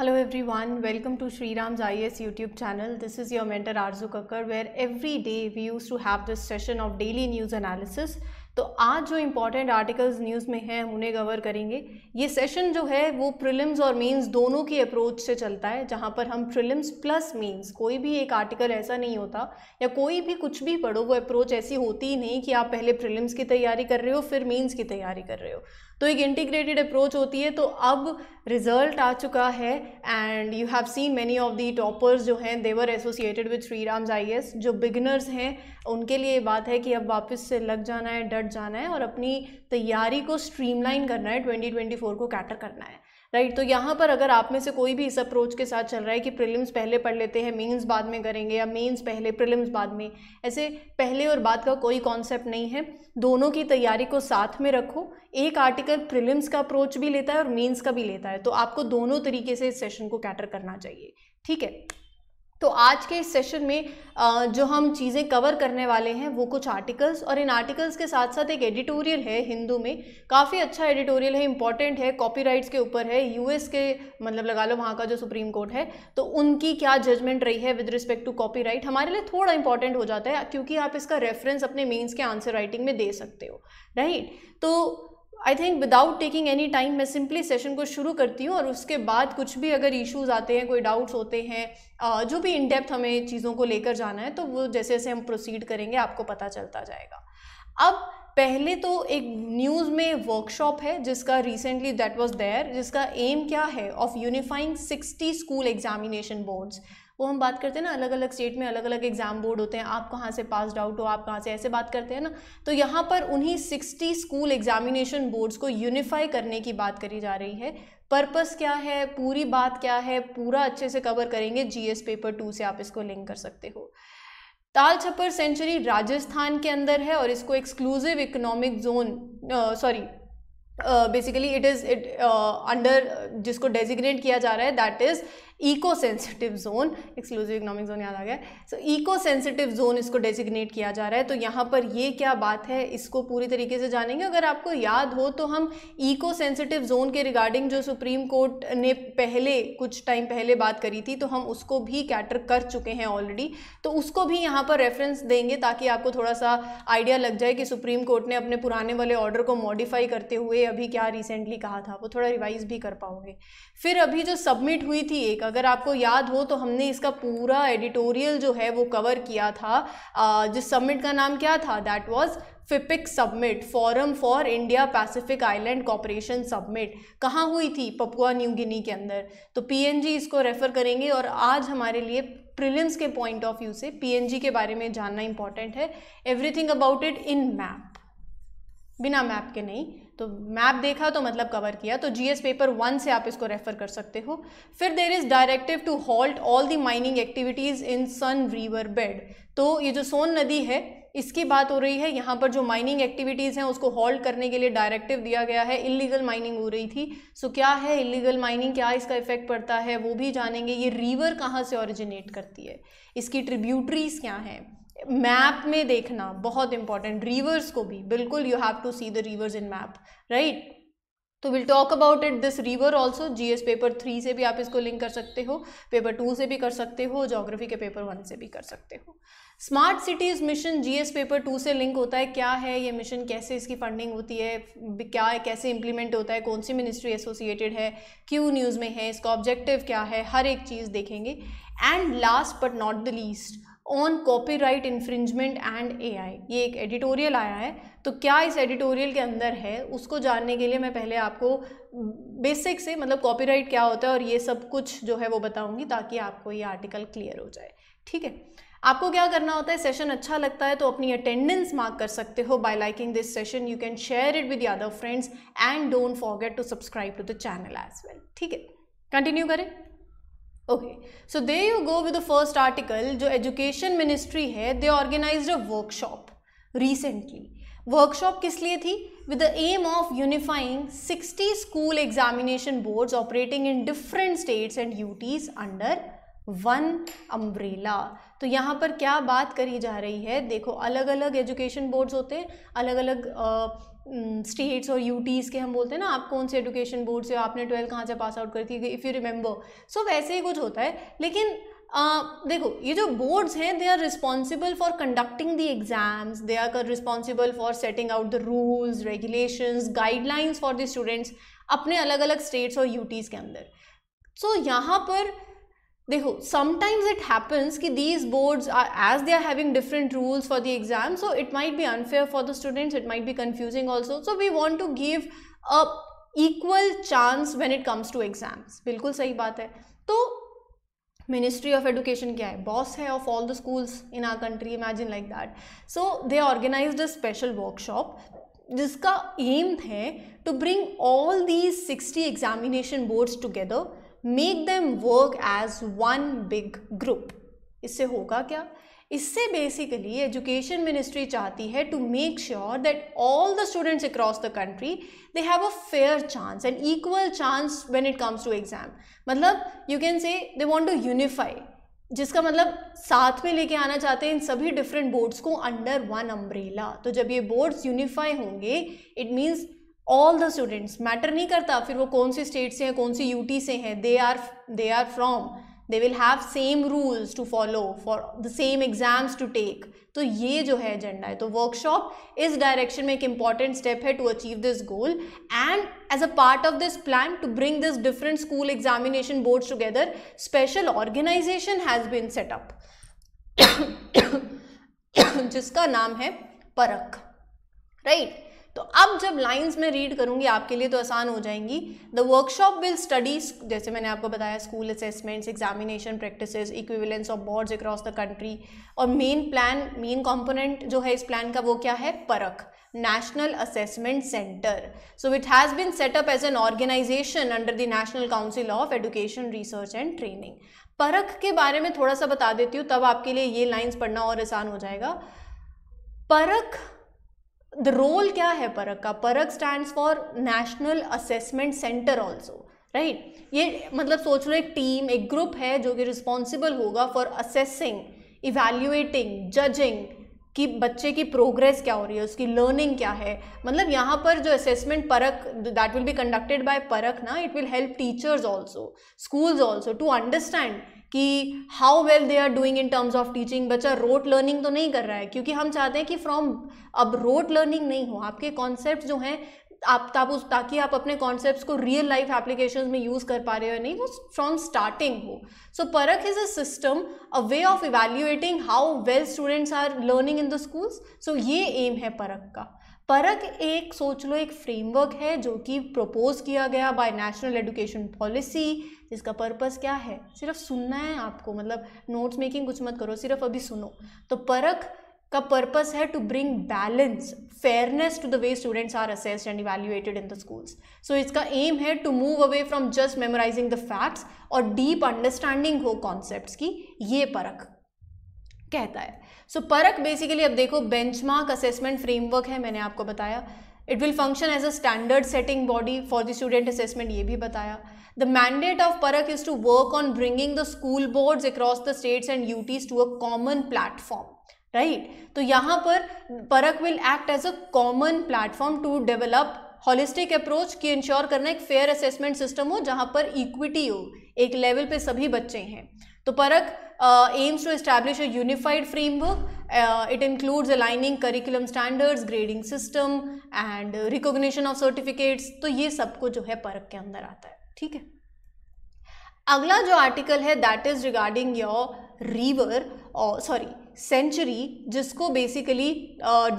One welcome to Shri Ram Ram's S YouTube channel this is your mentor आरजू Kakkar where every day we use to have this session of daily news analysis तो आज जो important articles news में हैं हम उन्हें cover करेंगे ये सेशन जो है वो प्रिलिम्स और मेंस दोनों की अप्रोच से चलता है जहाँ पर हम प्रिलिम्स प्लस मेंस कोई भी एक आर्टिकल ऐसा नहीं होता या कोई भी कुछ भी पढ़ो वो अप्रोच ऐसी होती ही नहीं कि आप पहले प्रिलिम्स की तैयारी कर रहे हो फिर मेंस की तैयारी कर रहे हो तो एक इंटीग्रेटेड अप्रोच होती है तो अब रिजल्ट आ चुका है and you have seen many of the toppers जो हैं they're associated with Shri Ram's I जो बिगनर्स हैं उनके लिए बात है कि अब वापस से लग जाना है डट जाना है और अपनी तैयारी को स्ट्रीमलाइन करना है 2024 को कैटर करना है राइट तो यहाँ पर अगर आप में से कोई भी इस अप्रोच के साथ चल रहा है कि प्रिलिम्स पहले पढ़ लेते हैं मेंस बाद में करेंगे या मेंस पहले प्रिलिम्स बाद में ऐसे पहले और बाद का कोई कॉन्सेप्ट नहीं है दोनों की तैयारी को साथ में रखो एक आर्टिकल प्रिलिम्स का अप्रोच भी लेता है और मेंस का भी लेता है तो आपको दोनों तरीके से इस सेशन को कैटर करना चाहिए ठीक है तो आज के इस सेशन में जो हम चीज़ें कवर करने वाले हैं वो कुछ आर्टिकल्स और इन आर्टिकल्स के साथ साथ एक एडिटोरियल है हिंदू में काफ़ी अच्छा एडिटोरियल है इंपॉर्टेंट है कॉपीराइट्स के ऊपर है यूएस के मतलब लगा लो वहाँ का जो सुप्रीम कोर्ट है तो उनकी क्या जजमेंट रही है विद रिस्पेक्ट टू कॉपी हमारे लिए थोड़ा इंपॉर्टेंट हो जाता है क्योंकि आप इसका रेफरेंस अपने मेन्स के आंसर राइटिंग में दे सकते हो राइट तो I think without taking any time मैं सिंपली सेशन को शुरू करती हूँ और उसके बाद कुछ भी अगर इश्यूज आते हैं कोई डाउट्स होते हैं जो भी इन डेप्थ हमें चीज़ों को लेकर जाना है तो वो जैसे जैसे हम प्रोसीड करेंगे आपको पता चलता जाएगा अब पहले तो एक न्यूज़ में वर्कशॉप है जिसका रिसेंटली दैट वाज देयर जिसका एम क्या है of unifying 60 school examination boards वो हम बात करते हैं ना अलग अलग स्टेट में अलग अलग एग्ज़ाम बोर्ड होते हैं आप कहाँ से पासड आउट हो आप कहाँ से ऐसे बात करते हैं ना तो यहाँ पर उन्हीं सिक्सटी स्कूल एग्जामिनेशन बोर्ड्स को यूनिफाई करने की बात करी जा रही है पर्पस क्या है पूरी बात क्या है पूरा अच्छे से कवर करेंगे जीएस पेपर टू से आप इसको लिंक कर सकते हो ताल छप्पर सेंचुरी राजस्थान के अंदर है और इसको exclusive economic zone sorry basically it is it under जिसको डेजिग्नेट किया जा रहा है that is eco sensitive zone exclusive economic zone याद आ गया सो इको सेंसिटिव जोन इसको डेजिग्नेट किया जा रहा है तो यहाँ पर ये क्या बात है इसको पूरी तरीके से जानेंगे अगर आपको याद हो तो हम इको सेंसिटिव जोन के रिगार्डिंग जो सुप्रीम कोर्ट ने पहले कुछ टाइम पहले बात करी थी तो हम उसको भी कैटर कर चुके हैं ऑलरेडी तो उसको भी यहाँ पर रेफरेंस देंगे ताकि आपको थोड़ा सा आइडिया लग जाए कि सुप्रीम कोर्ट ने अपने पुराने वाले ऑर्डर को मॉडिफाई करते हुए अभी क्या रिसेंटली कहा था वो थोड़ा रिवाइज भी कर पाओगे फिर अभी जो सबमिट हुई थी एक अगर आपको याद हो तो हमने इसका पूरा एडिटोरियल जो है वो कवर किया था जिस सबमिट का नाम क्या था that was FIPIC summit forum for India Pacific island cooperation summit कहाँ हुई थी पपुआ न्यू गिनी के अंदर तो पीएनजी इसको रेफ़र करेंगे और आज हमारे लिए प्रिलिम्स के पॉइंट ऑफ व्यू से पीएनजी के बारे में जानना इंपॉर्टेंट है everything about it in map बिना मैप के नहीं तो मैप देखा तो मतलब कवर किया तो जीएस पेपर वन से आप इसको रेफर कर सकते हो फिर there is directive to halt all the mining activities in Son river bed तो ये जो सोन नदी है इसकी बात हो रही है यहाँ पर जो माइनिंग एक्टिविटीज़ हैं उसको हॉल्ट करने के लिए डायरेक्टिव दिया गया है इलीगल माइनिंग हो रही थी सो so, क्या है इलीगल माइनिंग क्या इसका इफेक्ट पड़ता है वो भी जानेंगे ये रिवर कहाँ से ऑरिजिनेट करती है इसकी ट्रिब्यूटरीज क्या हैं मैप में देखना बहुत इंपॉर्टेंट रिवर्स को भी बिल्कुल you have to see the rivers in map right तो will talk about it this river also GS paper three से भी आप इसको लिंक कर सकते हो पेपर टू से भी कर सकते हो जोग्राफी के पेपर वन से भी कर सकते हो smart cities mission GS paper two से लिंक होता है क्या है ये मिशन कैसे इसकी फंडिंग होती है क्या है कैसे इंप्लीमेंट होता है कौन सी मिनिस्ट्री एसोसिएटेड है क्यों न्यूज़ में है इसका ऑब्जेक्टिव क्या है हर एक चीज़ देखेंगे and last but not the least on copyright infringement and I ये एक एडिटोरियल आया है तो क्या इस एडिटोरियल के अंदर है उसको जानने के लिए मैं पहले आपको बेसिक से मतलब कॉपीराइट क्या होता है और ये सब कुछ जो है वो बताऊंगी ताकि आपको ये आर्टिकल क्लियर हो जाए ठीक है आपको क्या करना होता है सेशन अच्छा लगता है तो अपनी अटेंडेंस मार्क कर सकते हो by liking this session you can share it with other friends and don't forget to subscribe to the channel as well ठीक है कंटिन्यू करें okay so there you go with the first article जो education ministry है they organise a workshop recently workshop किस लिए थी with the aim of unifying 60 school examination boards operating in different states and UTs under one umbrella तो यहाँ पर क्या बात करी जा रही है देखो अलग अलग एजुकेशन बोर्ड्स होते हैं अलग अलग स्टेट्स और यूटीज़ के हम बोलते हैं ना आप कौन से एजुकेशन बोर्ड से आपने ट्वेल्थ कहाँ से पास आउट करी थी इफ़ यू रिमेंबर सो वैसे ही कुछ होता है लेकिन आ, देखो ये जो बोर्ड्स हैं they are responsible for conducting the exams they are responsible for setting out the rules regulations guidelines for the students अपने अलग अलग स्टेट्स और यूटीज़ के अंदर सो so, यहाँ पर देखो समटाइम्स इट हैपन्स कि these boards are as they are having different rules for the exam so it might be unfair for the students it might be confusing also so we want to give a equal chance when it comes to exams बिल्कुल सही बात है तो ministry of education क्या है boss है of all the schools in our country imagine like that so they organise a special workshop जिसका aim है to bring all these sixty examination boards together make them work as one big group इससे होगा क्या इससे basically education ministry चाहती है to make sure that all the students across the country they have a fair chance and equal chance when it comes to exam मतलब you can say they want to unify जिसका मतलब साथ में लेके आना चाहते हैं इन सभी डिफरेंट बोर्ड्स को अंडर वन अम्ब्रेला तो जब ये बोर्ड्स यूनिफाई होंगे it means all the students matter नहीं करता फिर वो कौन सी स्टेट से हैं कौन सी यूटी से हैं they are they are from they will have same rules to follow for the same exams to take तो ये जो है एजेंडा है तो वर्कशॉप इस डायरेक्शन में एक इंपॉर्टेंट स्टेप है to achieve this goal and as a part of this plan to bring this different school examination boards together special organisation has been set up जिसका नाम है परख राइट right? तो अब जब लाइंस में रीड करूंगी आपके लिए तो आसान हो जाएंगी द वर्कशॉप विल स्टडी जैसे मैंने आपको बताया school assessments examination practice equivalence of boards across the country और मेन प्लान मेन कॉम्पोनेंट जो है इस प्लान का वो क्या है Parakh national assessment centre so it has been set up as an organisation under the national council of education research and training Parakh के बारे में थोड़ा सा बता देती हूँ तब आपके लिए ये लाइंस पढ़ना और आसान हो जाएगा परख द रोल क्या है परक का Parakh stand for national assessment centre also right ये मतलब सोच लो एक टीम एक ग्रुप है जो कि रिस्पॉन्सिबल होगा फॉर असेसिंग इवेल्युएटिंग जजिंग कि बच्चे की प्रोग्रेस क्या हो रही है उसकी लर्निंग क्या है मतलब यहाँ पर जो assessment Parakh that will be conducted by Parakh ना it will help teachers also schools also to understand कि how well they are doing in terms of teaching बच्चा रोट लर्निंग तो नहीं कर रहा है क्योंकि हम चाहते हैं कि फ्रॉम अब रोट लर्निंग नहीं हो आपके कॉन्सेप्ट जो हैं आप ताप उस ताकि आप अपने कॉन्सेप्ट्स को रियल लाइफ एप्लीकेशन में यूज़ कर पा रहे हो नहीं वो फ्रॉम स्टार्टिंग हो so Parakh is a system a way of evaluating how well students are learning in the schools so ये एम है परख का परक एक सोच लो एक फ्रेमवर्क है जो कि प्रपोज किया गया बाय नेशनल एजुकेशन पॉलिसी जिसका पर्पस क्या है सिर्फ सुनना है आपको मतलब नोट्स मेकिंग कुछ मत करो सिर्फ अभी सुनो तो परक का पर्पस है to bring balance fairness to the way students are assessed and evaluated in the schools so इसका एम है to move away from just memorising the facts और डीप अंडरस्टैंडिंग हो कॉन्सेप्ट्स की ये परख कहता है सो so, परख बेसिकली अब देखो बेंचमार्क असेसमेंट फ्रेमवर्क है मैंने आपको बताया it will function as a standard setting body for the student assessment ये भी बताया the mandate of Parakh is to work on bringing the school boards across the states and UTs to a common platform right तो यहाँ पर Parakh will act as a common platform to develop holistic approach की ensure करना एक fair assessment system हो जहाँ पर equity हो एक लेवल पे सभी बच्चे हैं तो परक uh, aims to establish a unified framework. Uh, it includes aligning curriculum standards, grading system and uh, recognition of certificates. to ye sab ko jo hai parak ke andar aata hai theek hai agla jo article hai that is regarding your river or और sorry sanctuary जिसको basically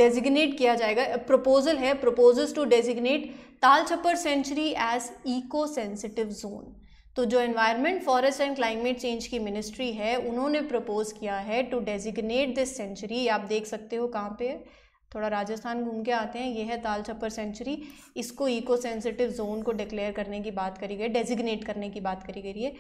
designate uh, किया जाएगा proposal है proposals to designate Tal Chhapar sanctuary as eco sensitive zone तो जो environment forest and climate change की ministry है उन्होंने प्रपोज किया है टू डेजिग्नेट दिस सेंचुरी आप देख सकते हो कहाँ पे थोड़ा राजस्थान घूम के आते हैं ये है ताल छप्पर सेंचुरी इसको इको सेंसिटिव जोन को डिक्लेयर करने की बात करी गई डेजिग्नेट करने की बात करी गई है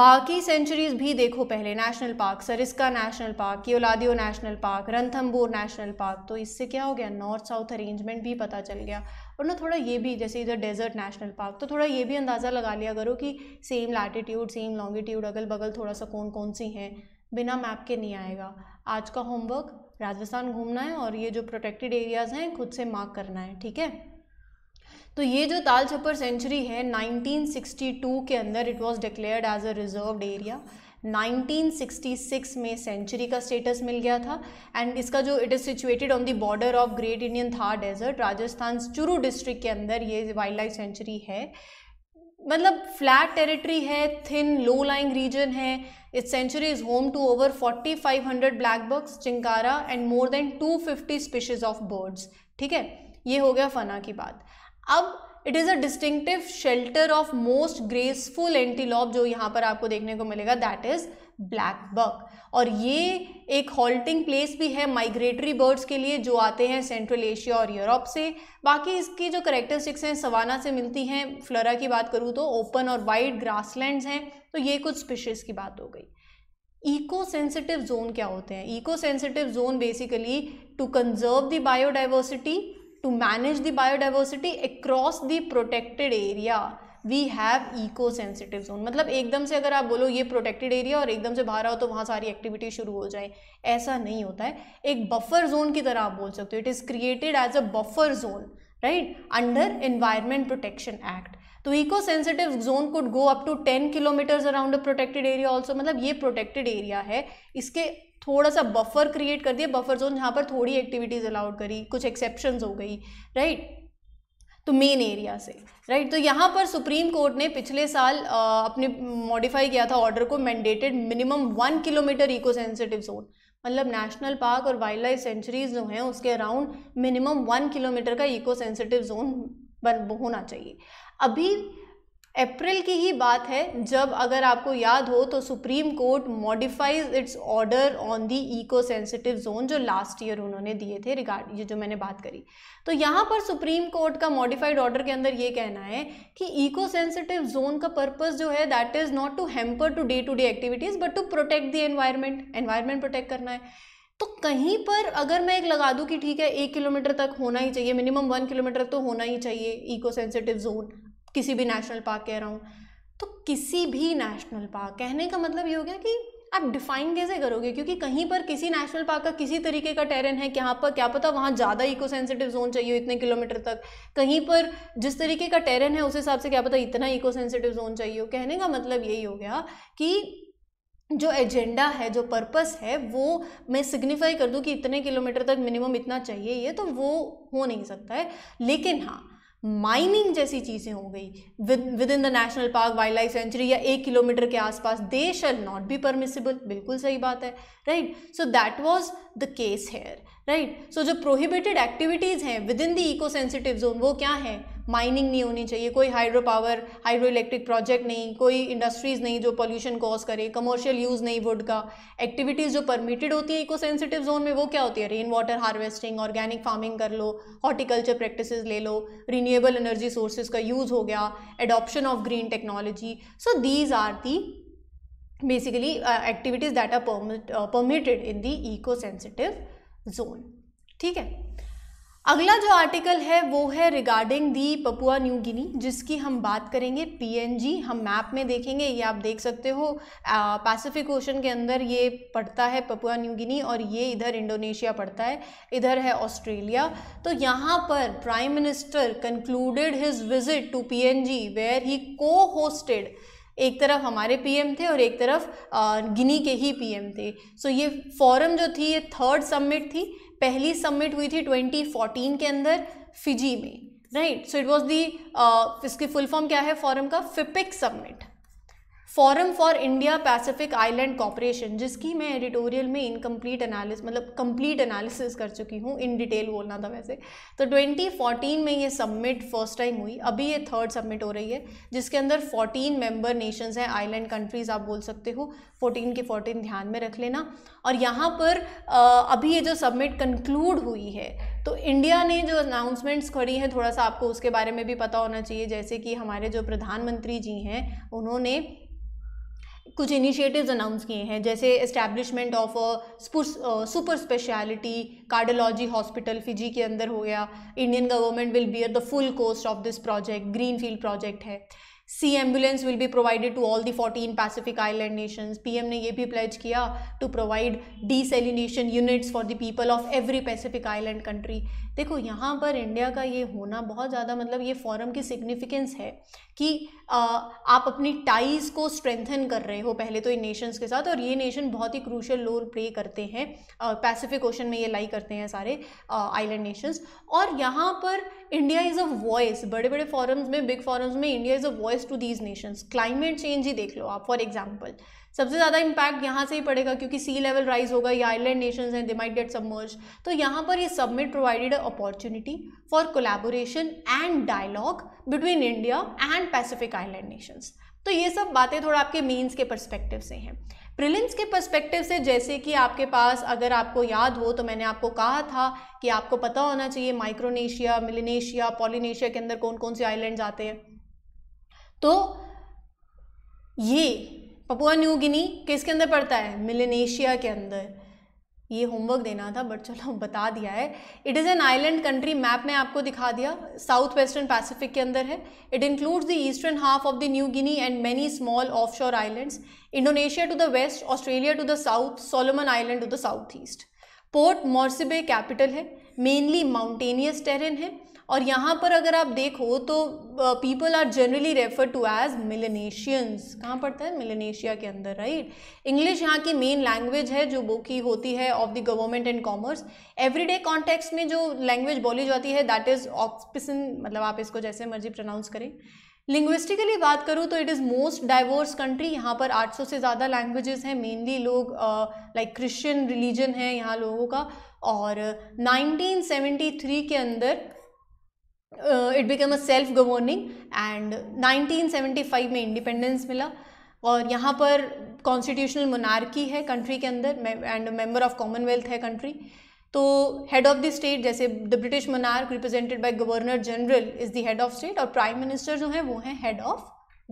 बाकी सेंचुरीज भी देखो पहले national park Sariska national park Keoladeo national park Ranthambore national park तो इससे क्या हो गया नॉर्थ साउथ अरेंजमेंट भी पता चल गया और ना थोड़ा ये भी जैसे इधर डेजर्ट नेशनल पार्क तो थोड़ा ये भी अंदाज़ा लगा लिया करो कि सेम लैटिट्यूड सेम लॉन्गिट्यूड अगल बगल थोड़ा सा कौन कौन सी हैं बिना मैप के नहीं आएगा आज का होमवर्क राजस्थान घूमना है और ये जो प्रोटेक्टेड एरियाज़ हैं खुद से मार्क करना है ठीक है तो ये जो ताल छप्पर सेंचुरी है 1962 के अंदर it was declared as a reserved area 1966 में सेंचुरी का स्टेटस मिल गया था एंड इसका जो it is situated on the border of great Indian Thar desert Rajasthan Churu district के अंदर ये वाइल्ड लाइफ सेंचुरी है मतलब फ्लैट टेरिटरी है थिन लो लाइंग रीजन है it sanctuary is home to over 4500 black bucks chinkara and more than 250 species of birds ठीक है ये हो गया फना की बात अब it is a distinctive shelter of most graceful antelope जो यहाँ पर आपको देखने को मिलेगा दैट इज़ ब्लैक बर्ग और ये एक हॉल्टिंग प्लेस भी है माइग्रेटरी बर्ड्स के लिए जो आते हैं सेंट्रल एशिया और यूरोप से बाकी इसकी जो करेक्टरिस्टिक्स हैं सवाना से मिलती हैं फ्लोरा की बात करूँ तो ओपन और वाइड ग्रासलैंड्स हैं तो ये कुछ स्पीशीज़ की बात हो गई इको सेंसिटिव जोन क्या होते हैं eco sensitive zone basically to conserve the biodiversity to manage the biodiversity across the protected area we have eco sensitive zone मतलब एकदम से अगर आप बोलो ये प्रोटेक्टेड एरिया और एकदम से बाहर आओ तो वहाँ सारी एक्टिविटी शुरू हो जाए ऐसा नहीं होता है एक बफर जोन की तरह आप बोल सकते हो it is created as a buffer zone right under environment protection act तो eco sensitive zone could go up to ten kilometres around a protected area also मतलब ये प्रोटेक्टेड एरिया है इसके थोड़ा सा बफर क्रिएट कर दिया बफर जोन जहाँ पर थोड़ी एक्टिविटीज़ अलाउड करी कुछ एक्सेप्शन हो गई राइट तो मेन एरिया से राइट तो यहाँ पर सुप्रीम कोर्ट ने पिछले साल अपने मॉडिफाई किया था ऑर्डर को mandated minimum one kilometre eco sensitive zone मतलब नेशनल पार्क और वाइल्ड लाइफ सेंचुरीज जो हैं उसके अराउंड मिनिमम वन किलोमीटर का इको सेंसिटिव जोन बन होना चाहिए अभी अप्रैल की ही बात है जब अगर आपको याद हो तो supreme court modifies its order on the eco sensitive zone जो लास्ट ईयर उन्होंने दिए थे रिगार्ड ये जो मैंने बात करी तो यहाँ पर सुप्रीम कोर्ट का मॉडिफाइड ऑर्डर के अंदर ये कहना है कि इको सेंसिटिव जोन का पर्पज़ जो है that is not to hamper to day to day activities but to protect the environment environment protect करना है तो कहीं पर अगर मैं एक लगा दूँ कि ठीक है एक किलोमीटर तक होना ही चाहिए मिनिमम वन किलोमीटर तो होना ही चाहिए इको सेंसिटिव जोन किसी भी नेशनल पार्क कह रहा हूँ तो किसी भी नेशनल पार्क कहने का मतलब ये हो गया कि आप डिफाइन कैसे करोगे क्योंकि कहीं पर किसी नेशनल पार्क का किसी तरीके का टेरन है यहाँ पर क्या पता वहाँ ज़्यादा इको सेंसिटिव जोन चाहिए इतने किलोमीटर तक कहीं पर जिस तरीके का टेरन है उस हिसाब से क्या पता इतना इको सेंसिटिव जोन चाहिए कहने का मतलब यही हो गया कि जो एजेंडा है जो पर्पस है वो मैं सिग्निफाई कर दूँ कि इतने किलोमीटर तक मिनिमम इतना चाहिए ये तो वो हो नहीं सकता है लेकिन हाँ माइनिंग जैसी चीज़ें हो गई within the national park wildlife sanctuary या एक किलोमीटर के आसपास they shall not be permissible बिल्कुल सही बात है right so that was the case here right so जो प्रोहिबिटेड एक्टिविटीज़ हैं within the eco sensitive zone वो क्या है माइनिंग नहीं होनी चाहिए कोई hydro power hydroelectric project नहीं कोई इंडस्ट्रीज़ नहीं जो पोल्यूशन कॉज करे कमर्शियल यूज़ नहीं वुड का एक्टिविटीज़ जो परमिटेड होती है इको सेंसिटिव जोन में वो क्या होती है rain water harvesting organic farming कर लो हॉर्टिकल्चर प्रैक्टिस ले लो रीन्यूएबल एनर्जी सोर्सेज का यूज़ हो गया adoption of green technology so these are the basically activities that are permitted in the eco sensitive zone ठीक है अगला जो आर्टिकल है वो है regarding the Papua New Guinea जिसकी हम बात करेंगे पीएनजी हम मैप में देखेंगे ये आप देख सकते हो पैसिफिक ओशन के अंदर ये पड़ता है पपुआ न्यू गिनी और ये इधर इंडोनेशिया पड़ता है इधर है ऑस्ट्रेलिया तो यहाँ पर prime minister concluded his visit to PNG where he cohosted एक तरफ हमारे पीएम थे और एक तरफ गिनी के ही पीएम थे सो so ये फॉरम जो थी ये थर्ड सबमिट थी पहली सबमिट हुई थी 2014 के अंदर फिजी में right so it was the इसकी फुल फॉर्म क्या है फॉरम का FIPIC summit forum for India Pacific island cooperation जिसकी मैं एडिटोरियल में इनकम्प्लीट एनालिस मतलब कंप्लीट एनालिसिस कर चुकी हूँ इन डिटेल बोलना था वैसे तो 2014 में ये सबमिट फर्स्ट टाइम हुई अभी ये थर्ड सबमिट हो रही है जिसके अंदर 14 मेंबर नेशंस हैं आइलैंड कंट्रीज़ आप बोल सकते हो 14 के 14 ध्यान में रख लेना और यहाँ पर अभी ये जो सबमिट कंक्लूड हुई है तो इंडिया ने जो अनाउंसमेंट्स खड़ी हैं थोड़ा सा आपको उसके बारे में भी पता होना चाहिए जैसे कि हमारे जो प्रधानमंत्री जी हैं उन्होंने कुछ इनिशिएटिव्स अनाउंस किए हैं जैसे establishment of super speciality cardiology hospital Fiji के अंदर हो गया Indian government will bear the full cost of this project greenfield project है sea ambulance will be provided to all the fourteen Pacific island nations PM ने ये भी pledge किया to provide desalination units for the people of every Pacific island country देखो यहाँ पर India का ये होना बहुत ज़्यादा मतलब ये फॉरम की सिग्निफिकेंस है कि आ, आप अपनी टाइज को स्ट्रेंथन कर रहे हो पहले तो इन नेशंस के साथ और ये नेशन बहुत ही क्रूशल रोल प्ले करते हैं पैसिफिक ओशन में ये लाई करते हैं सारे आइलैंड नेशंस और यहाँ पर इंडिया इज़ अ वॉइस बड़े बड़े फॉरम्स में बिग फॉरम्स में India is a voice to these nations climate change ही देख लो आप फॉर एग्जाम्पल सबसे ज़्यादा इम्पैक्ट यहाँ से ही पड़ेगा क्योंकि सी लेवल राइज होगा ये आइलैंड नेशंस हैं दे माइट गेट सबमर्ज तो यहाँ पर ये summit provided opportunity for collaboration and dialogue between India and Pacific island nations तो ये सब बातें थोड़ा आपके मीन्स के परस्पेक्टिव से हैं प्रिलिम्स के परस्पेक्टिव से जैसे कि आपके पास अगर आपको याद हो तो मैंने आपको कहा था कि आपको पता होना चाहिए माइक्रोनेशिया मिलिनेशिया पॉलिनेशिया के अंदर कौन कौन से आइलैंड आते हैं तो ये पपुआ न्यू गिनी किसके अंदर पड़ता है मिलेनेशिया के अंदर ये होमवर्क देना था बट चलो बता दिया है it is an island country map में आपको दिखा दिया साउथ वेस्टर्न पैसिफिक के अंदर है it includes the eastern half of the New Guinea and many small offshore islands Indonesia to the west Australia to the south Solomon island to the south east Port Moresby capital है mainly mountainous terrain है और यहाँ पर अगर आप देखो तो people are generally refer to as Melanesians कहाँ पड़ता है मिलनेशिया के अंदर राइट इंग्लिश यहाँ की मेन लैंग्वेज है जो बुक की होती है of the government and commerce everyday context में जो लैंग्वेज बोली जाती है दैट इज़ ऑक्सपिसन मतलब आप इसको जैसे मर्जी प्रोनाउंस करें लिंग्विस्टिकली बात करूँ तो it is most diverse country यहाँ पर 800 से ज़्यादा लैंग्वेजेस हैं मेनली लोग लाइक क्रिश्चियन रिलीजन है यहाँ लोगों का और 1973 के अंदर it become a self governing and 1975 में इंडिपेंडेंस मिला और यहाँ पर कॉन्स्टिट्यूशनल मोनार्की है कंट्री के अंदर एंड मेंबर ऑफ कॉमनवेल्थ है कंट्री तो हेड ऑफ द स्टेट जैसे the British monarch represented by governor general is the head of state और प्राइम मिनिस्टर जो है वो है हेड ऑफ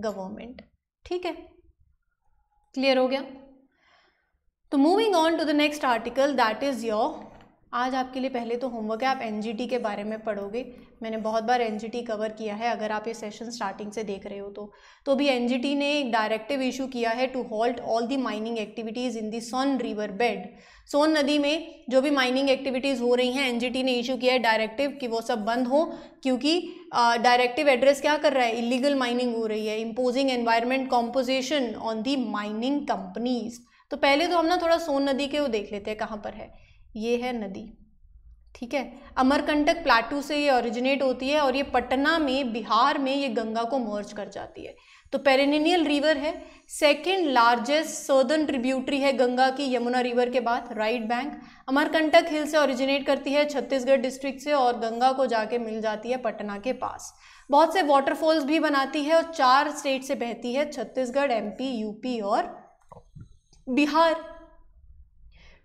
गवर्नमेंट ठीक है क्लियर हो गया तो moving on to the next article that is your आज आपके लिए पहले तो होमवर्क है आप एन के बारे में पढ़ोगे मैंने बहुत बार एन कवर किया है अगर आप ये सेशन स्टार्टिंग से देख रहे हो तो तो भी एन ने एक डायरेक्टिव इशू किया है to halt all the mining activities in the Son river bed Son नदी में जो भी माइनिंग एक्टिविटीज़ हो रही हैं एन ने इशू किया है डायरेक्टिव कि वो सब बंद हो क्योंकि डायरेक्टिव एड्रेस क्या कर रहा है इलीगल माइनिंग हो रही है imposing environment compensation on the mining companies तो पहले तो हम ना थोड़ा सोन नदी के वो देख लेते हैं कहाँ पर है ये है नदी ठीक है अमरकंटक प्लाटू से ये ओरिजिनेट होती है और ये पटना में बिहार में ये गंगा को मर्ज कर जाती है तो पेरेनियल रिवर है सेकेंड लार्जेस्ट सर्दर्न ट्रिब्यूटरी है गंगा की यमुना रिवर के बाद राइट बैंक अमरकंटक हिल से ओरिजिनेट करती है छत्तीसगढ़ डिस्ट्रिक्ट से और गंगा को जाके मिल जाती है पटना के पास बहुत से वाटरफॉल्स भी बनाती है और चार स्टेट से बहती है छत्तीसगढ़ एमपी यूपी और बिहार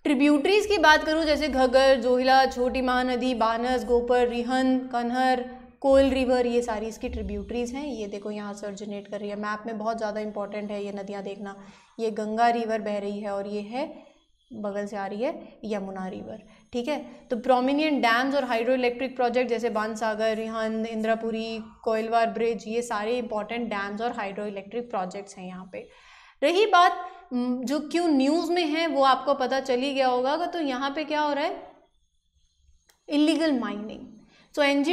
ट्रिब्यूटरीज की बात करूँ जैसे घग्गर जोहिला छोटी महानदी बानस गोपर रिहन कन्हर कोल रिवर ये सारी इसकी ट्रिब्यूटरीज हैं ये देखो यहाँ से ऑरिजिनेट कर रही है मैप में बहुत ज़्यादा इंपॉर्टेंट है ये नदियाँ देखना ये गंगा रिवर बह रही है और ये है बगल से आ रही है यमुना रिवर ठीक है तो प्रोमिनियंट डैम्स और हाइड्रो इलेक्ट्रिक प्रोजेक्ट जैसे बानसागर रिहन इंद्रापुरी कोयलवार ब्रिज ये सारे इंपॉर्टेंट डैम्स और हाइड्रो इलेक्ट्रिक प्रोजेक्ट्स हैं यहाँ पे रही बात जो क्यों न्यूज़ में है वो आपको पता चल ही गया होगा तो यहाँ पे क्या हो रहा है इलीगल माइनिंग सो एन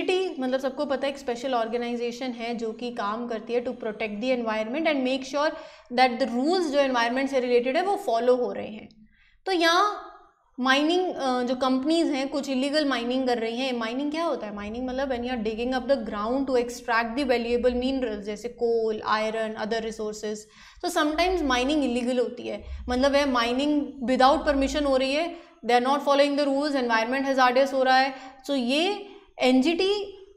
मतलब सबको पता है एक स्पेशल ऑर्गेनाइजेशन है जो कि काम करती है to protect the environment and make sure that the rules जो एनवायरनमेंट से रिलेटेड है वो फॉलो हो रहे हैं तो यहाँ माइनिंग uh, जो कंपनीज हैं कुछ इलीगल माइनिंग कर रही हैं माइनिंग क्या होता है माइनिंग मतलब and you are digging up the ground to extract the valuable minerals जैसे कोल आयरन अदर रिसोर्सेज तो समटाइम्स माइनिंग इलीगल होती है मतलब वह माइनिंग विदाउट परमिशन हो रही है they are not following the rules environment hazardous हो रहा है सो so ये N G T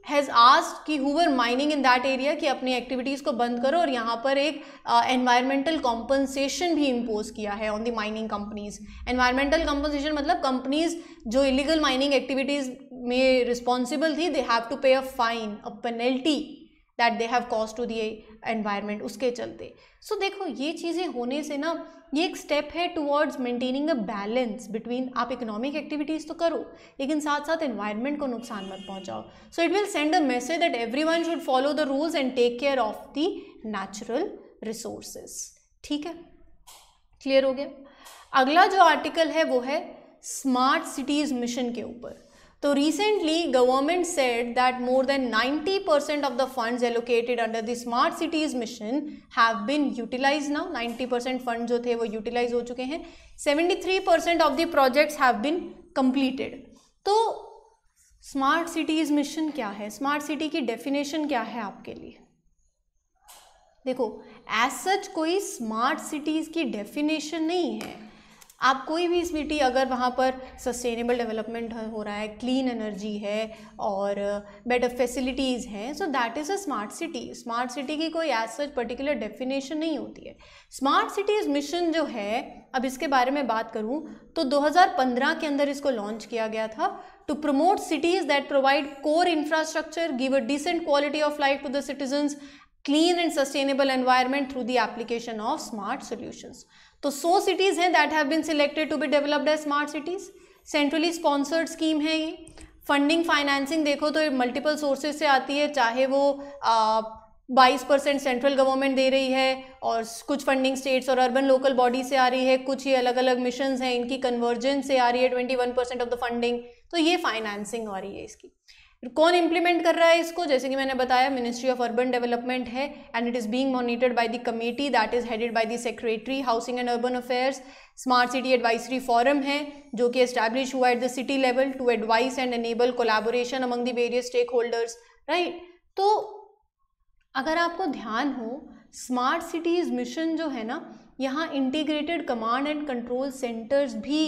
has asked कि whoever mining in that area कि अपनी एक्टिविटीज़ को बंद करो और यहाँ पर एक एनवायरमेंटल uh, कॉम्पनसेशन भी इम्पोज किया है on the mining companies environmental compensation मतलब कंपनीज जो इलीगल माइनिंग एक्टिविटीज़ में रिस्पॉन्सिबल थी they have to pay a fine a penalty that they have cause to the environment उसके चलते सो so, देखो ये चीज़ें होने से ना ये एक स्टेप है towards maintaining a balance between आप इकोनॉमिक एक्टिविटीज़ तो करो लेकिन साथ साथ एनवायरनमेंट को नुकसान मत पहुंचाओ so it will send a message that every one should follow the rules and take care of the natural resources ठीक है क्लियर हो गया अगला जो आर्टिकल है वो है स्मार्ट सिटीज़ मिशन के ऊपर तो recently government said that more than 90% percent of the funds allocated under the smart cities mission have been utilize now 90% percent fund जो थे वो यूटिलाइज हो चुके हैं 73% percent of the projects have been completed तो स्मार्ट सिटीज मिशन क्या है smart city की डेफिनेशन क्या है आपके लिए देखो एज सच कोई स्मार्ट सिटीज की डेफिनेशन नहीं है आप कोई भी स्मिटी अगर वहाँ पर सस्टेनेबल डेवलपमेंट हो रहा है क्लीन एनर्जी है और बेटर फैसिलिटीज़ हैं so that is a smart city smart city की कोई एज सच पर्टिकुलर डेफिनेशन नहीं होती है स्मार्ट सिटीज़ मिशन जो है अब इसके बारे में बात करूँ तो 2015 के अंदर इसको लॉन्च किया गया था to promote cities that provide core infrastructure give a decent quality of life to the citizens clean and sustainable environment through the application of smart solutions. तो 100 cities हैं that have been selected to be developed as smart cities. Centrally sponsored scheme है ये funding financing देखो तो multiple sources से आती है चाहे वो बाईस परसेंट सेंट्रल गवर्नमेंट दे रही है और कुछ फंडिंग स्टेट्स और अर्बन लोकल बॉडी से आ रही है कुछ ही अलग अलग मिशन हैं इनकी कन्वर्जेंस से आ रही है twenty one percent of the funding तो ये फाइनेंसिंग आ रही है इसकी फिर कौन इम्प्लीमेंट कर रहा है इसको जैसे कि मैंने बताया मिनिस्ट्री ऑफ अर्बन डेवलपमेंट है and it is being monitored by the committee that is headed by the secretary housing and urban affairs smart city advisory forum है जो कि एस्टैब्लिश हुआ at the city level to advise and enable collaboration among the various stakeholders right तो अगर आपको ध्यान हो smart cities mission जो है ना यहाँ integrated command and control centres भी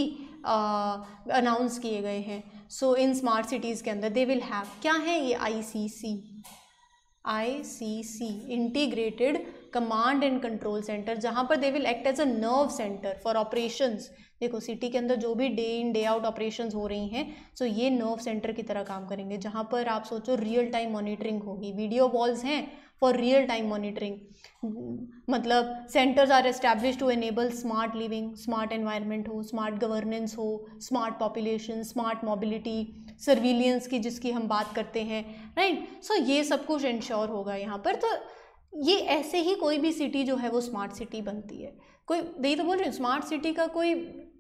अनाउंस किए गए हैं सो इन स्मार्ट सिटीज़ के अंदर दे विल हैव क्या है ये I C C I C C integrated command and control centre जहाँ पर they will act as a nerve centre for operations देखो सिटी के अंदर जो भी day in day out operations हो रही हैं सो so ये नर्व सेंटर की तरह काम करेंगे जहाँ पर आप सोचो रियल टाइम मॉनिटरिंग होगी वीडियो वॉल्स हैं फॉर रियल टाइम मॉनिटरिंग मतलब centres are establish to enable smart living smart environment हो स्मार्ट गवर्नेंस हो smart population smart mobility surveillance की जिसकी हम बात करते हैं राइट right? सो so, ये सब कुछ इंश्योर होगा यहाँ पर तो ये ऐसे ही कोई भी सिटी जो है वो स्मार्ट सिटी बनती है कोई यही तो बोल रही हूँ स्मार्ट सिटी का कोई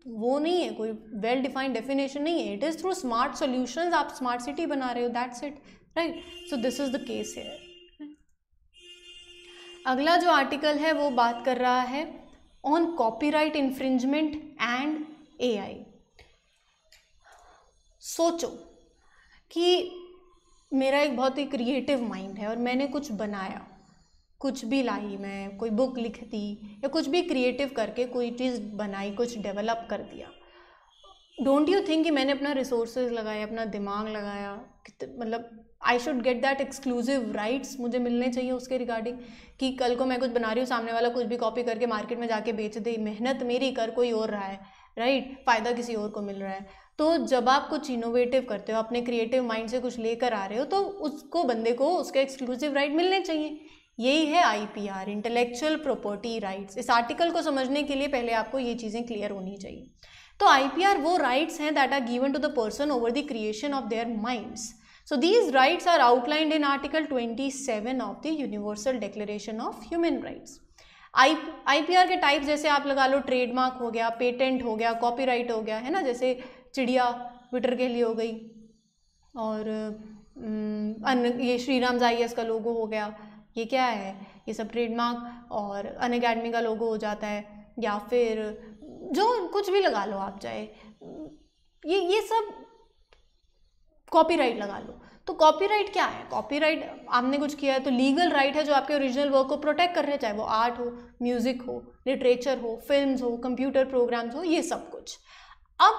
वो नहीं है कोई वेल डिफाइंड डेफिनेशन नहीं है it is through smart solution आप स्मार्ट सिटी बना रहे हो that's it right so this is the case here अगला जो आर्टिकल है वो बात कर रहा है on copyright infringement and AI सोचो कि मेरा एक बहुत ही क्रिएटिव माइंड है और मैंने कुछ बनाया कुछ भी लाई मैं कोई बुक लिख दी या कुछ भी क्रिएटिव करके कोई चीज़ बनाई कुछ डेवलप कर दिया डोंट यू थिंक कि मैंने अपना रिसोर्सेज लगाया अपना दिमाग लगाया मतलब I should get that exclusive rights मुझे मिलने चाहिए उसके रिगार्डिंग कि कल को मैं कुछ बना रही हूँ सामने वाला कुछ भी कॉपी करके मार्केट में जाके बेच दे मेहनत मेरी कर कोई और रहा है राइट फ़ायदा किसी और को मिल रहा है तो जब आप कुछ इनोवेटिव करते हो अपने क्रिएटिव माइंड से कुछ लेकर आ रहे हो तो उसको बंदे को उसके एक्सक्लूसिव राइट मिलने चाहिए यही है I P R intellectual property rights इस आर्टिकल को समझने के लिए पहले आपको ये चीज़ें क्लियर होनी चाहिए तो आई पी आर वो राइट्स हैं that are given to the person over the creation of their minds So these rights are outlined in Article 27 of the Universal Declaration of Human Rights. I P R के type जैसे आप लगा लो trademark हो गया patent हो गया copyright हो गया है ना जैसे चिड़िया ट्विटर के लिए हो गई और अन ये श्री राम जाइयस का लोगो हो गया ये क्या है ये सब ट्रेडमार्क और अन अकेडमी का लोगो हो जाता है या फिर जो कुछ भी लगा लो आप चाहे ये ये सब कॉपीराइट लगा लो तो कॉपीराइट क्या है कॉपीराइट आपने कुछ किया है तो लीगल राइट है जो आपके ओरिजिनल वर्क को प्रोटेक्ट कर रहे हैं चाहे वो आर्ट हो म्यूज़िक हो लिटरेचर हो फिल्म हो कंप्यूटर प्रोग्राम्स हो ये सब कुछ अब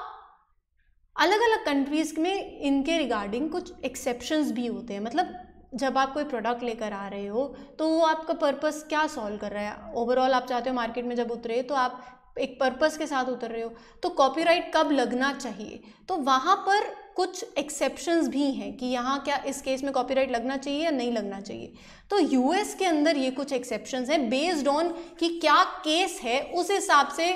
अलग अलग कंट्रीज़ में इनके रिगार्डिंग कुछ एक्सेप्शंस भी होते हैं मतलब जब आप कोई प्रोडक्ट लेकर आ रहे हो तो वो आपका पर्पस क्या सॉल्व कर रहा है ओवरऑल आप चाहते हो मार्केट में जब उतरे तो आप एक पर्पस के साथ उतर रहे हो तो कॉपीराइट कब लगना चाहिए तो वहाँ पर कुछ एक्सेप्शंस भी हैं कि यहाँ क्या इस केस में कॉपीराइट लगना चाहिए या नहीं लगना चाहिए तो यूएस के अंदर ये कुछ एक्सेप्शंस हैं बेस्ड ऑन कि क्या केस है उस हिसाब से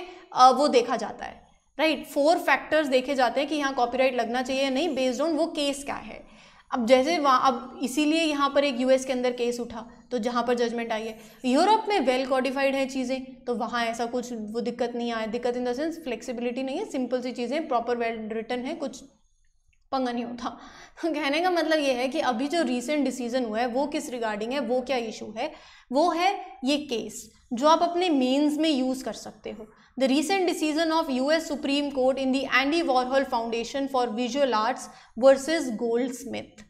वो देखा जाता है राइट फोर फैक्टर्स देखे जाते हैं कि यहाँ कॉपीराइट लगना चाहिए या नहीं बेस्ड ऑन वो केस क्या है अब जैसे वहाँ अब इसीलिए यहाँ पर एक यूएस के अंदर केस उठा तो जहाँ पर जजमेंट आई है यूरोप में वेल क्वालिफाइड है चीज़ें तो वहाँ ऐसा कुछ वो दिक्कत नहीं आया दिक्कत इन द सेंस फ्लेक्सिबिलिटी नहीं है सिंपल सी चीज़ें प्रॉपर वेल रिटर्न है कुछ पंगा नहीं होता कहने का मतलब ये है कि अभी जो रीसेंट डिसीजन हुआ है वो किस रिगार्डिंग है वो क्या इशू है वो है ये केस जो आप अपने मीन्स में यूज़ कर सकते हो the recent decision of U S supreme court in the Andy Warhol foundation for visual arts versus Goldsmith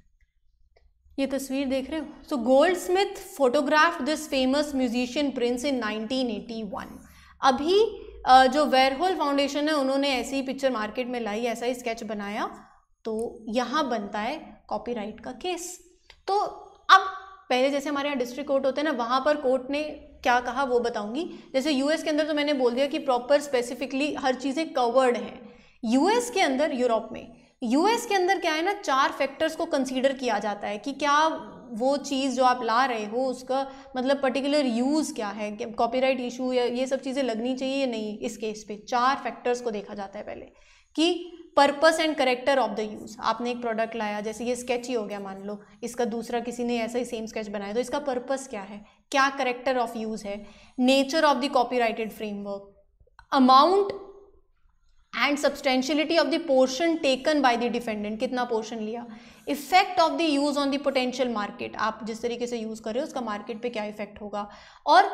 ये तस्वीर देख रहे हो सो Goldsmith photograph this famous musician Prince in 1981 अभी जो वेरहोल फाउंडेशन है उन्होंने ऐसी ही पिक्चर मार्केट में लाई ऐसा ही स्केच बनाया तो यहाँ बनता है कॉपीराइट का केस तो अब पहले जैसे हमारे यहाँ डिस्ट्रिक्ट कोर्ट होते हैं ना वहाँ पर कोर्ट ने क्या कहा वो बताऊंगी जैसे यूएस के अंदर तो मैंने बोल दिया कि प्रॉपर स्पेसिफिकली हर चीज़ें कवर्ड हैं यूएस के अंदर यूरोप में यूएस के अंदर क्या है ना चार फैक्टर्स को कंसीडर किया जाता है कि क्या वो चीज़ जो आप ला रहे हो उसका मतलब पर्टिकुलर यूज़ क्या है कॉपीराइट इशू या ये सब चीज़ें लगनी चाहिए या नहीं इस केस पे चार फैक्टर्स को देखा जाता है पहले कि purpose and character of the use आपने एक प्रोडक्ट लाया जैसे ये स्केच ही हो गया मान लो इसका दूसरा किसी ने ऐसा ही सेम स्केच बनाया तो इसका पर्पस क्या है क्या करेक्टर ऑफ यूज़ है nature of the copyrighted framework amount and substantiality of the portion taken by the defendant कितना पोर्शन लिया effect of the use on the potential market आप जिस तरीके से यूज़ कर रहे हो उसका मार्केट पे क्या इफेक्ट होगा और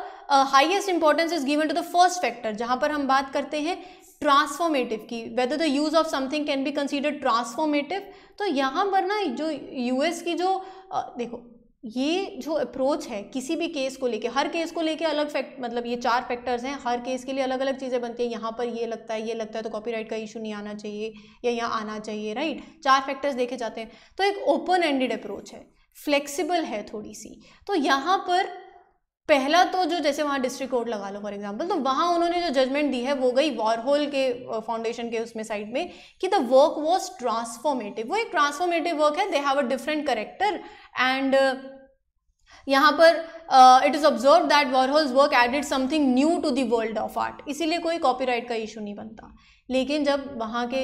highest importance is given to the first factor जहाँ पर हम बात करते हैं ट्रांसफॉर्मेटिव की whether the use of something can be consider transformative तो यहाँ पर ना जो यूएस की जो आ, देखो ये जो अप्रोच है किसी भी केस को लेके हर केस को लेके अलग फैक्ट मतलब ये चार फैक्टर्स हैं हर केस के लिए अलग अलग चीज़ें बनती हैं यहाँ पर ये लगता है ये लगता है तो कॉपीराइट का इशू नहीं आना चाहिए या यहाँ आना चाहिए राइट चार फैक्टर्स देखे जाते हैं तो एक ओपन एंडेड अप्रोच है फ्लेक्सिबल है थोड़ी सी तो यहाँ पर पहला तो जो जैसे वहाँ डिस्ट्रिक्ट कोर्ट लगा लो फॉर एग्जाम्पल तो वहाँ उन्होंने जो जजमेंट दी है वो गई वॉरहोल के फाउंडेशन के उसमें साइड में कि द वर्क वॉज ट्रांसफॉर्मेटिव वो एक ट्रांसफॉर्मेटिव वर्क है they have a different character and यहाँ पर it is observe that Warhol's work added something new to दर्ल्ड वर्ल्ड ऑफ आर्ट इसीलिए कोई कॉपीराइट का इशू नहीं बनता लेकिन जब वहाँ के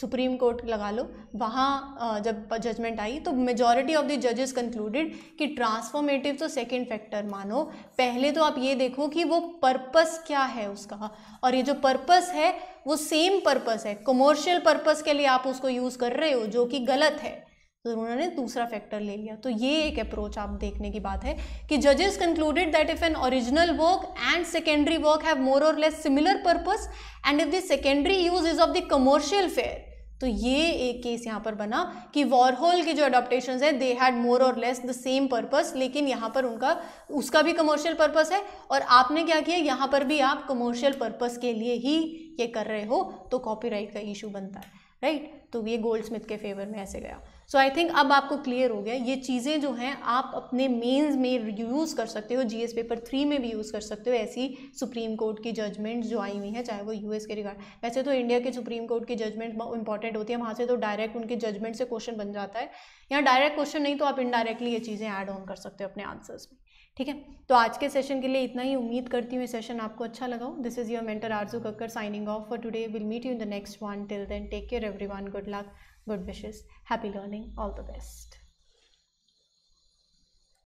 सुप्रीम कोर्ट लगा लो वहाँ जब जजमेंट आई तो मेजॉरिटी ऑफ द जजेस कंक्लूडेड कि ट्रांसफॉर्मेटिव तो सेकेंड फैक्टर मानो पहले तो आप ये देखो कि वो पर्पस क्या है उसका और ये जो पर्पस है वो सेम पर्पस है कमर्शियल पर्पस के लिए आप उसको यूज़ कर रहे हो जो कि गलत है तो उन्होंने दूसरा फैक्टर ले लिया तो ये एक अप्रोच आप देखने की बात है कि जजेस concluded that if an original work and secondary work have more और less similar purpose and if the secondary use is of the commercial fair तो ये एक केस यहाँ पर बना कि वॉरहोल के जो अडोप्टेशन है दे हैड मोर और लेस द सेम पर्पस लेकिन यहाँ पर उनका उसका भी कमर्शियल पर्पस है और आपने क्या किया यहाँ पर भी आप कमर्शियल पर्पस के लिए ही ये कर रहे हो तो कॉपीराइट का इशू बनता है राइट तो ये गोल्ड स्मिथ के फेवर में ऐसे गया सो आई थिंक अब आपको क्लियर हो गया ये चीज़ें जो हैं आप अपने मेंस में यूज़ कर सकते हो जीएस पेपर थ्री में भी यूज़ कर सकते हो ऐसी सुप्रीम कोर्ट की जजमेंट जो आई हुई हैं चाहे वो यूएस के रिगार्ड वैसे तो इंडिया के सुप्रीम कोर्ट की जजमेंट इंपॉर्टेंट होती है वहाँ से तो डायरेक्ट उनके जजमेंट से क्वेश्चन बन जाता है या डायरेक्ट क्वेश्चन नहीं तो आप इनडायरेक्टली ये चीज़ें ऐड ऑन कर सकते हो अपने आंसर्स में ठीक है तो आज के सेशन के लिए इतना ही उम्मीद करती हूँ ये सेशन आपको अच्छा लगा दिस इज़ योर मेंटर आरजू Kakkar signing off for today will meet you in the next one till then take care one good luck good wishes happy learning all the best